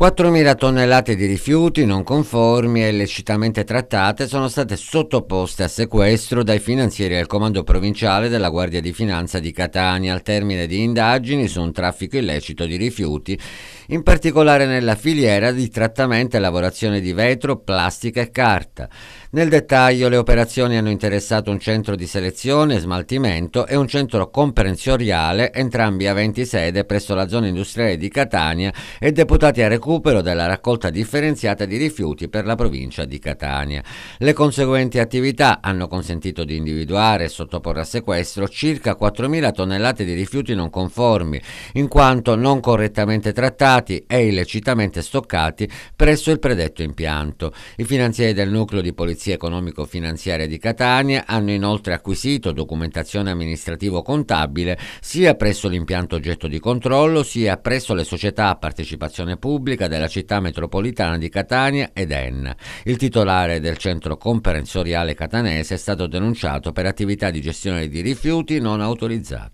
4.000 tonnellate di rifiuti non conformi e illecitamente trattate sono state sottoposte a sequestro dai finanzieri del Comando Provinciale della Guardia di Finanza di Catania al termine di indagini su un traffico illecito di rifiuti, in particolare nella filiera di trattamento e lavorazione di vetro, plastica e carta. Nel dettaglio le operazioni hanno interessato un centro di selezione e smaltimento e un centro comprensoriale, entrambi aventi sede presso la zona industriale di Catania e deputati a recuperare recupero della raccolta differenziata di rifiuti per la provincia di Catania. Le conseguenti attività hanno consentito di individuare e sottoporre a sequestro circa 4.000 tonnellate di rifiuti non conformi, in quanto non correttamente trattati e illecitamente stoccati presso il predetto impianto. I finanzieri del nucleo di polizia economico-finanziaria di Catania hanno inoltre acquisito documentazione amministrativo-contabile sia presso l'impianto oggetto di controllo sia presso le società a partecipazione pubblica pubblica della città metropolitana di Catania ed Enna. Il titolare del centro comprensoriale catanese è stato denunciato per attività di gestione di rifiuti non autorizzati.